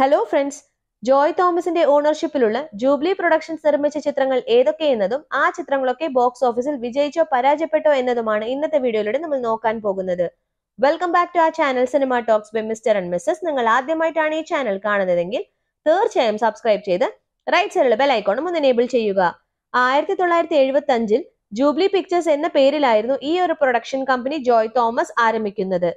Hello friends Joy തോമസിന്റെ ഓണർഷിപ്പിലുള്ള Jubilee productions നിർമ്മിച്ച ചിത്രങ്ങൾ ഏതൊക്കെയെന്നതും ആ ചിത്രങ്ങളൊക്കെ ബോക്സ് ഓഫീസിൽ വിജയിച്ചോ പരാജയപ്പെട്ടോ എന്നതുമാണ് ഇന്നത്തെ വീഡിയോയിലൂടെ നമ്മൾ നോക്കാൻ പോകുന്നത് welcome back to a channel Cinema Talks by mister and missus നിങ്ങൾ ആദ്യമായിട്ടാണ് ഈ ചാനൽ കാണുന്നതെങ്കിൽ തീർച്ചയായും സബ്സ്ക്രൈബ് ചെയ്ത് റൈറ്റ് സൈഡിലെ ബെൽ ഐക്കോണും ഒന്ന് എനേബിൾ ചെയ്യുക ആയിരത്തി തൊള്ളായിരത്തി എഴുപത്തി അഞ്ചിൽ ജൂബ്ലി പിക്ചേഴ്സ് എന്ന പേരിലായിരുന്നു ഈ ഒരു പ്രൊഡക്ഷൻ കമ്പനി ജോയ് തോമസ് ആരംഭിക്കുന്നത്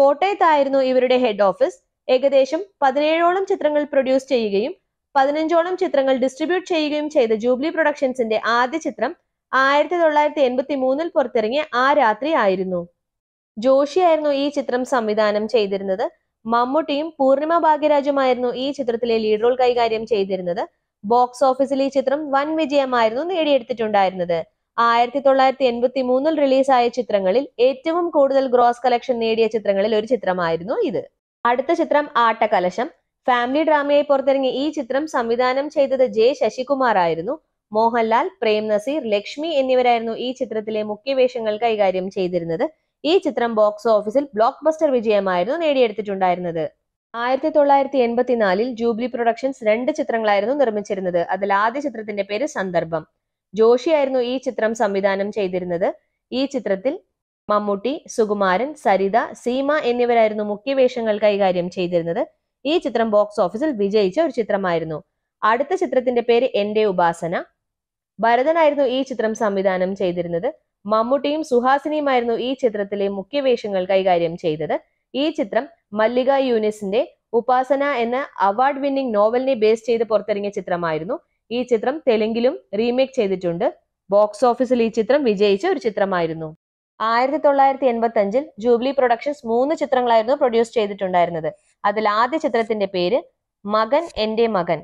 കോട്ടയത്തായിരുന്നു ഇവരുടെ ഹെഡ് ഓഫീസ് ഏകദേശം പതിനേഴോളം ചിത്രങ്ങൾ പ്രൊഡ്യൂസ് ചെയ്യുകയും പതിനഞ്ചോളം ചിത്രങ്ങൾ ഡിസ്ട്രിബ്യൂട്ട് ചെയ്യുകയും ചെയ്ത ജൂബിലി പ്രൊഡക്ഷൻസിന്റെ ആദ്യ ചിത്രം ആയിരത്തി തൊള്ളായിരത്തി എൺപത്തി മൂന്നിൽ പുറത്തിറങ്ങിയ ആ രാത്രി ആയിരുന്നു ജോഷിയായിരുന്നു ഈ ചിത്രം സംവിധാനം ചെയ്തിരുന്നത് മമ്മൂട്ടിയും പൂർണിമ ഭാഗ്യരാജുമായിരുന്നു ഈ ചിത്രത്തിലെ ലീഡ് റോൾ കൈകാര്യം ചെയ്തിരുന്നത് ബോക്സ് ഓഫീസിൽ ഈ ചിത്രം വൻ വിജയമായിരുന്നു നേടിയെടുത്തിട്ടുണ്ടായിരുന്നത് ആയിരത്തി തൊള്ളായിരത്തി എൺപത്തി മൂന്നിൽ റിലീസായ ചിത്രങ്ങളിൽ ഏറ്റവും കൂടുതൽ ഗ്രോസ് കളക്ഷൻ നേടിയ ചിത്രങ്ങളിൽ ഒരു ചിത്രമായിരുന്നു ഇത് അടുത്ത ചിത്രം ആട്ടകലശം ഫാമിലി ഡ്രാമയായി പുറത്തിറങ്ങിയ ഈ ചിത്രം സംവിധാനം ചെയ്തത് ജെ ശശികുമാർ ആയിരുന്നു മോഹൻലാൽ പ്രേം നസീർ ലക്ഷ്മി എന്നിവരായിരുന്നു ഈ ചിത്രത്തിലെ മുഖ്യ വേഷങ്ങൾ കൈകാര്യം ചെയ്തിരുന്നത് ഈ ചിത്രം ബോക്സ് ഓഫീസിൽ ബ്ലോക്ക് ബസ്റ്റർ വിജയമായിരുന്നു നേടിയെടുത്തിട്ടുണ്ടായിരുന്നത് ആയിരത്തി തൊള്ളായിരത്തി എൺപത്തിനാലിൽ ജൂബിലി പ്രൊഡക്ഷൻസ് രണ്ട് ചിത്രങ്ങളായിരുന്നു നിർമ്മിച്ചിരുന്നത് അതിൽ ആദ്യ ചിത്രത്തിന്റെ പേര് സന്ദർഭം ജോഷിയായിരുന്നു ഈ ചിത്രം സംവിധാനം ചെയ്തിരുന്നത് ഈ ചിത്രത്തിൽ മമ്മൂട്ടി സുകുമാരൻ സരിത സീമ എന്നിവരായിരുന്നു മുഖ്യവേഷങ്ങൾ കൈകാര്യം ചെയ്തിരുന്നത് ഈ ചിത്രം ബോക്സ് ഓഫീസിൽ വിജയിച്ച ഒരു ചിത്രമായിരുന്നു അടുത്ത ചിത്രത്തിന്റെ പേര് എന്റെ ഉപാസന ഭരതനായിരുന്നു ഈ ചിത്രം സംവിധാനം ചെയ്തിരുന്നത് മമ്മൂട്ടിയും സുഹാസിനിയുമായിരുന്നു ഈ ചിത്രത്തിലെ മുഖ്യവേഷങ്ങൾ കൈകാര്യം ചെയ്തത് ഈ ചിത്രം മല്ലിക യൂനിസിന്റെ ഉപാസന എന്ന അവാർഡ് വിന്നിംഗ് നോവലിനെ ബേസ് ചെയ്ത് പുറത്തിറങ്ങിയ ചിത്രമായിരുന്നു ഈ ചിത്രം തെലുങ്കിലും റീമേക്ക് ചെയ്തിട്ടുണ്ട് ബോക്സ് ഓഫീസിൽ ഈ ചിത്രം വിജയിച്ച ഒരു ചിത്രമായിരുന്നു ആയിരത്തി തൊള്ളായിരത്തി എൺപത്തി അഞ്ചിൽ ജൂബിലി പ്രൊഡക്ഷൻസ് മൂന്ന് ചിത്രങ്ങളായിരുന്നു പ്രൊഡ്യൂസ് ചെയ്തിട്ടുണ്ടായിരുന്നത് അതിൽ ആദ്യ ചിത്രത്തിന്റെ പേര് മകൻ എന്റെ മകൻ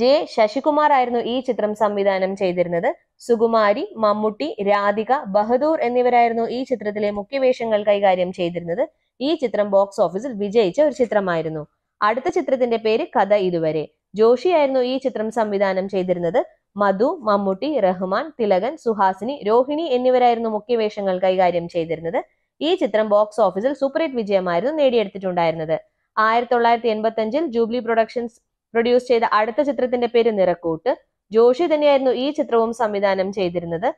ജെ ശശികുമാർ ആയിരുന്നു ഈ ചിത്രം സംവിധാനം ചെയ്തിരുന്നത് സുകുമാരി മമ്മൂട്ടി രാധിക ബഹദൂർ എന്നിവരായിരുന്നു ഈ ചിത്രത്തിലെ മുഖ്യവേഷങ്ങൾ കൈകാര്യം ചെയ്തിരുന്നത് ഈ ചിത്രം ബോക്സ് ഓഫീസിൽ വിജയിച്ച ഒരു ചിത്രമായിരുന്നു അടുത്ത ചിത്രത്തിന്റെ പേര് കഥ ഇതുവരെ ജോഷി ആയിരുന്നു ഈ ചിത്രം സംവിധാനം ചെയ്തിരുന്നത് മധു മമ്മൂട്ടി റഹ്മാൻ തിലകൻ സുഹാസിനി രോഹിണി എന്നിവരായിരുന്നു മുഖ്യ വേഷങ്ങൾ കൈകാര്യം ചെയ്തിരുന്നത് ഈ ചിത്രം ബോക്സ് ഓഫീസിൽ സൂപ്പർഹിറ്റ് വിജയമായിരുന്നു നേടിയെടുത്തിട്ടുണ്ടായിരുന്നത് ആയിരത്തി തൊള്ളായിരത്തി എൺപത്തി അഞ്ചിൽ ജൂബിലി പ്രൊഡക്ഷൻസ് പ്രൊഡ്യൂസ് ചെയ്ത അടുത്ത ചിത്രത്തിന്റെ പേര് നിറക്കൂട്ട് ജോഷി തന്നെയായിരുന്നു ഈ ചിത്രവും സംവിധാനം ചെയ്തിരുന്നത്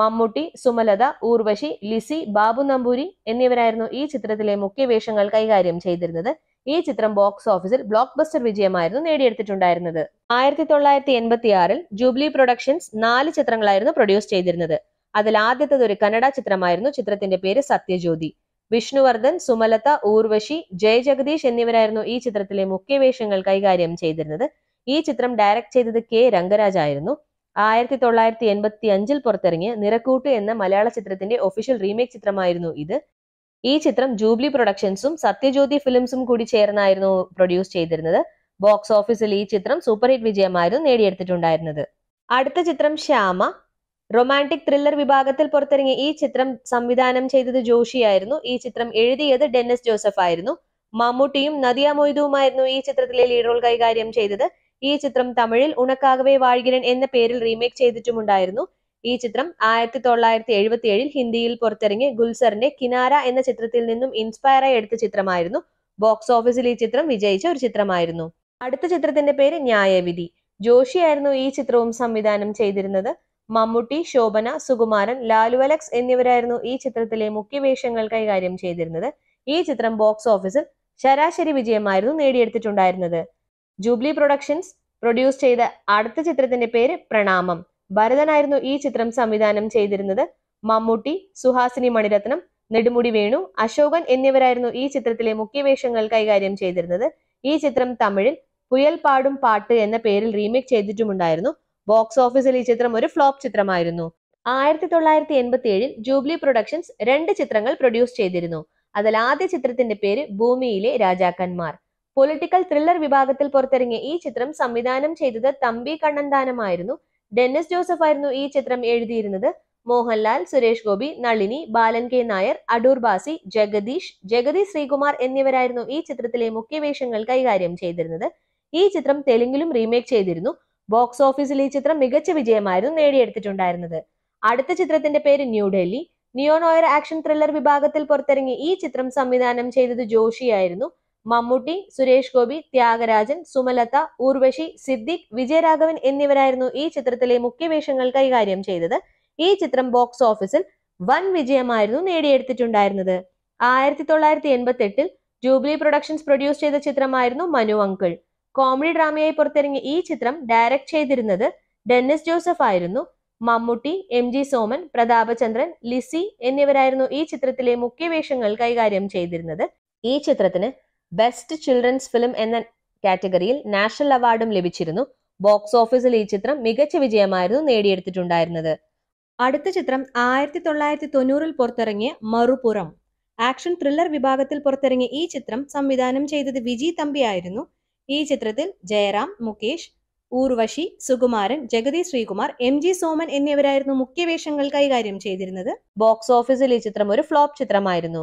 മമ്മൂട്ടി സുമലത ഊർവശി ലിസി ബാബു നമ്പൂരി എന്നിവരായിരുന്നു ഈ ചിത്രത്തിലെ മുഖ്യ വേഷങ്ങൾ കൈകാര്യം ചെയ്തിരുന്നത് ഈ ചിത്രം ബോക്സ് ഓഫീസിൽ ബ്ലോക്ക് ബസ്റ്റർ വിജയമായിരുന്നു നേടിയെടുത്തിട്ടുണ്ടായിരുന്നത് ആയിരത്തി തൊള്ളായിരത്തി എൺപത്തി ആറിൽ ജൂബിലി പ്രൊഡക്ഷൻസ് നാല് ചിത്രങ്ങളായിരുന്നു പ്രൊഡ്യൂസ് ചെയ്തിരുന്നത് അതിൽ ആദ്യത്തത് ഒരു കന്നഡ ചിത്രമായിരുന്നു ചിത്രത്തിന്റെ പേര് സത്യജ്യോതി വിഷ്ണുവർദ്ധൻ സുമലത ഊർവശി ജയ് ജഗദീഷ് എന്നിവരായിരുന്നു ഈ ചിത്രത്തിലെ മുഖ്യ വേഷങ്ങൾ കൈകാര്യം ചെയ്തിരുന്നത് ഈ ചിത്രം ഡയറക്ട് ചെയ്തത് കെ രംഗരാജ് ആയിരുന്നു ആയിരത്തി തൊള്ളായിരത്തി എൺപത്തി അഞ്ചിൽ പുറത്തിറങ്ങിയ നിറക്കൂട്ട് എന്ന മലയാള ചിത്രത്തിന്റെ ഒഫീഷ്യൽ റീമേക്ക് ചിത്രമായിരുന്നു ഇത് ഈ ചിത്രം ജൂബിലി പ്രൊഡക്ഷൻസും സത്യജ്യോതി ഫിലിംസും കൂടി ചേർന്നായിരുന്നു പ്രൊഡ്യൂസ് ചെയ്തിരുന്നത് ബോക്സ് ഓഫീസിൽ ഈ ചിത്രം സൂപ്പർ ഹിറ്റ് വിജയമായിരുന്നു നേടിയെടുത്തിട്ടുണ്ടായിരുന്നത് അടുത്ത ചിത്രം ശ്യാമ റൊമാൻറ്റിക് ത്രില്ലർ വിഭാഗത്തിൽ പുറത്തിറങ്ങിയ ഈ ചിത്രം സംവിധാനം ചെയ്തത് ജോഷിയായിരുന്നു ഈ ചിത്രം എഴുതിയത് ഡെന്നിസ് ജോസഫ് ആയിരുന്നു മമ്മൂട്ടിയും നദിയ മൊയ്തുവുമായിരുന്നു ഈ ചിത്രത്തിലെ ലീഡ് റോൾ കൈകാര്യം ചെയ്തത് ഈ ചിത്രം തമിഴിൽ ഉണക്കാകവേ വാഴുകിരൻ എന്ന പേരിൽ റീമേക്ക് ചെയ്തിട്ടുമുണ്ടായിരുന്നു ഈ ചിത്രം ആയിരത്തി തൊള്ളായിരത്തി എഴുപത്തി ഏഴിൽ ഹിന്ദിയിൽ പുറത്തിറങ്ങി ഗുൽസറിന്റെ കിനാര എന്ന ചിത്രത്തിൽ നിന്നും ഇൻസ്പയറായി എടുത്ത ചിത്രമായിരുന്നു ബോക്സ് ഓഫീസിൽ ഈ ചിത്രം വിജയിച്ച ഒരു ചിത്രമായിരുന്നു അടുത്ത ചിത്രത്തിന്റെ പേര് ന്യായവിധി ജോഷിയായിരുന്നു ഈ ചിത്രവും സംവിധാനം ചെയ്തിരുന്നത് മമ്മൂട്ടി ശോഭന സുകുമാരൻ ലാലു അലക്സ് എന്നിവരായിരുന്നു ഈ ചിത്രത്തിലെ മുഖ്യ വേഷങ്ങൾ കൈകാര്യം ചെയ്തിരുന്നത് ഈ ചിത്രം ബോക്സ് ഓഫീസിൽ ശരാശരി വിജയമായിരുന്നു നേടിയെടുത്തിട്ടുണ്ടായിരുന്നത് ജൂബ്ലി പ്രൊഡക്ഷൻസ് പ്രൊഡ്യൂസ് ചെയ്ത അടുത്ത ചിത്രത്തിന്റെ പേര് പ്രണാമം ഭരതനായിരുന്നു ഈ ചിത്രം സംവിധാനം ചെയ്തിരുന്നത് മമ്മൂട്ടി സുഹാസിനി മണിരത്നം നെടുമുടി വേണു അശോകൻ എന്നിവരായിരുന്നു ഈ ചിത്രത്തിലെ മുഖ്യ വേഷങ്ങൾ കൈകാര്യം ചെയ്തിരുന്നത് ഈ ചിത്രം തമിഴിൽ പുയൽ പാടും പാട്ട് എന്ന പേരിൽ റീമേക്ക് ചെയ്തിട്ടുമുണ്ടായിരുന്നു ബോക്സ് ഓഫീസിൽ ഈ ചിത്രം ഒരു ഫ്ലോപ്പ് ചിത്രമായിരുന്നു ആയിരത്തി തൊള്ളായിരത്തി എൺപത്തി ഏഴിൽ ജൂബിലി പ്രൊഡക്ഷൻസ് രണ്ട് ചിത്രങ്ങൾ പ്രൊഡ്യൂസ് ചെയ്തിരുന്നു അതിൽ ആദ്യ ചിത്രത്തിന്റെ പേര് ഭൂമിയിലെ രാജാക്കന്മാർ പൊളിറ്റിക്കൽ ത്രില്ലർ വിഭാഗത്തിൽ പുറത്തിറങ്ങിയ ഈ ചിത്രം സംവിധാനം ചെയ്തത് തമ്പി കണ്ണന്താനമായിരുന്നു ഡെന്നിസ് ജോസഫ് ആയിരുന്നു ഈ ചിത്രം എഴുതിയിരുന്നത് മോഹൻലാൽ സുരേഷ് ഗോപി നളിനി ബാലൻ കെ നായർ അടൂർ ബാസി ജഗദീഷ് ജഗദീഷ് ശ്രീകുമാർ എന്നിവരായിരുന്നു ഈ ചിത്രത്തിലെ മുഖ്യവേഷങ്ങൾ കൈകാര്യം ചെയ്തിരുന്നത് ഈ ചിത്രം തെലുങ്കിലും റീമേക്ക് ചെയ്തിരുന്നു ബോക്സ് ഓഫീസിൽ ഈ ചിത്രം മികച്ച വിജയമായിരുന്നു നേടിയെടുത്തിട്ടുണ്ടായിരുന്നത് അടുത്ത ചിത്രത്തിന്റെ പേര് ന്യൂഡൽഹി നിയോനോയർ ആക്ഷൻ ത്രില്ലർ വിഭാഗത്തിൽ പുറത്തിറങ്ങി ഈ ചിത്രം സംവിധാനം ചെയ്തത് ജോഷിയായിരുന്നു മമ്മൂട്ടി സുരേഷ് ഗോപി ത്യാഗരാജൻ സുമലത ഊർവശി സിദ്ദിഖ് വിജയരാഘവൻ എന്നിവരായിരുന്നു ഈ ചിത്രത്തിലെ മുഖ്യവേഷങ്ങൾ കൈകാര്യം ചെയ്തത് ഈ ചിത്രം ബോക്സ് ഓഫീസിൽ വൻ വിജയമായിരുന്നു നേടിയെടുത്തിട്ടുണ്ടായിരുന്നത് ആയിരത്തി തൊള്ളായിരത്തി എൺപത്തി എട്ടിൽ ജൂബിലി പ്രൊഡക്ഷൻസ് പ്രൊഡ്യൂസ് ചെയ്ത ചിത്രമായിരുന്നു മനു അങ്കിൾ കോമഡി ഡ്രാമയായി പുറത്തിറങ്ങിയ ഈ ചിത്രം ഡയറക്ട് ചെയ്തിരുന്നത് ഡെന്നിസ് ജോസഫ് ആയിരുന്നു മമ്മൂട്ടി എം ജി സോമൻ പ്രതാപചന്ദ്രൻ ലിസി എന്നിവരായിരുന്നു ഈ ചിത്രത്തിലെ മുഖ്യവേഷങ്ങൾ കൈകാര്യം ചെയ്തിരുന്നത് ഈ ചിത്രത്തിന് ബെസ്റ്റ് ചിൽഡ്രൻസ് ഫിലിം എന്ന കാറ്റഗറിയിൽ നാഷണൽ അവാർഡും ലഭിച്ചിരുന്നു ബോക്സ് ഓഫീസിൽ ഈ ചിത്രം മികച്ച വിജയമായിരുന്നു നേടിയെടുത്തിട്ടുണ്ടായിരുന്നത് അടുത്ത ചിത്രം ആയിരത്തി തൊള്ളായിരത്തി തൊണ്ണൂറിൽ പുറത്തിറങ്ങിയ മറുപുറം ആക്ഷൻ ത്രില്ലർ വിഭാഗത്തിൽ പുറത്തിറങ്ങിയ ഈ ചിത്രം സംവിധാനം ചെയ്തത് വിജി തമ്പിയായിരുന്നു ഈ ചിത്രത്തിൽ ജയറാം മുകേഷ് ഊർവശി സുകുമാരൻ ജഗതി ശ്രീകുമാർ എം ജി സോമൻ എന്നിവരായിരുന്നു മുഖ്യവേഷങ്ങൾ കൈകാര്യം ചെയ്തിരുന്നത് ബോക്സ് ഓഫീസിൽ ഈ ചിത്രം ഒരു ഫ്ലോപ്പ് ചിത്രമായിരുന്നു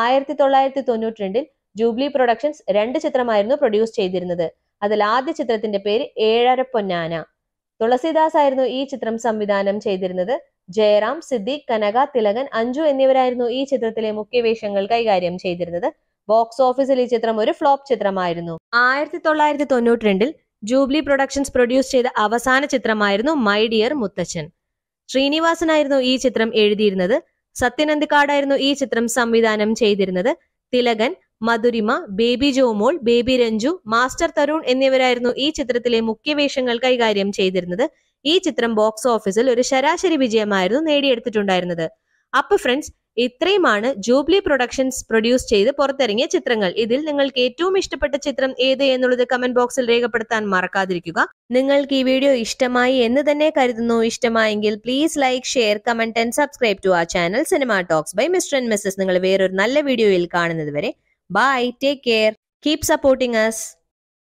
ആയിരത്തി തൊള്ളായിരത്തി തൊണ്ണൂറ്റി രണ്ടിൽ ജൂബ്ലി പ്രൊഡക്ഷൻസ് രണ്ട് ചിത്രമായിരുന്നു പ്രൊഡ്യൂസ് ചെയ്തിരുന്നത് അതിൽ ആദ്യ ചിത്രത്തിന്റെ പേര് ഏഴര പൊന്നാന തുളസിദാസ് ആയിരുന്നു ഈ ചിത്രം സംവിധാനം ചെയ്തിരുന്നത് ജയറാം സിദ്ദിഖ് കനക തിലകൻ അഞ്ജു എന്നിവരായിരുന്നു ഈ ചിത്രത്തിലെ മുഖ്യ വേഷങ്ങൾ കൈകാര്യം ചെയ്തിരുന്നത് ബോക്സ് ഓഫീസിൽ ഈ ചിത്രം ഒരു ഫ്ലോപ്പ് ചിത്രമായിരുന്നു ആയിരത്തി തൊള്ളായിരത്തി തൊണ്ണൂറ്റിരണ്ടിൽ ജൂബ്ലി പ്രൊഡക്ഷൻസ് പ്രൊഡ്യൂസ് ചെയ്ത അവസാന ചിത്രമായിരുന്നു മൈ ഡിയർ മുത്തച്ഛൻ ശ്രീനിവാസനായിരുന്നു ഈ ചിത്രം എഴുതിയിരുന്നത് സത്യനന്ദിക്കാടായിരുന്നു ഈ ചിത്രം സംവിധാനം ചെയ്തിരുന്നത് Thilakan Madhurima baby Jomol baby Ranju master Tarun എന്നിവരായിരുന്നു ഈ ചിത്രത്തിലെ മുഖ്യ വേഷങ്ങൾ കൈകാര്യം ചെയ്തിരുന്നത് ഈ ചിത്രം ബോക്സ് ഓഫീസിൽ ഒരു ശരാശരി വിജയമായിരുന്നു നേടിയെടുത്തിട്ടുണ്ടായിരുന്നത് അപ്പൊ ഫ്രണ്ട്സ് ഇത്രയുമാണ് ജൂബ്ലി പ്രൊഡക്ഷൻസ് പ്രൊഡ്യൂസ് ചെയ്ത് പുറത്തിറങ്ങിയ ചിത്രങ്ങൾ ഇതിൽ നിങ്ങൾക്ക് ഏറ്റവും ഇഷ്ടപ്പെട്ട ചിത്രം ഏത് എന്നുള്ളത് കമന്റ് ബോക്സിൽ രേഖപ്പെടുത്താൻ മറക്കാതിരിക്കുക നിങ്ങൾക്ക് ഈ വീഡിയോ ഇഷ്ടമായി എന്ന് തന്നെ കരുതുന്നു ഇഷ്ടമായെങ്കിൽ please like share comment and subscribe to a channel Cinema Talks by mister and missus നിങ്ങൾ വേറൊരു നല്ല വീഡിയോയിൽ കാണുന്നത് വരെ Bye. Take care. Keep supporting us.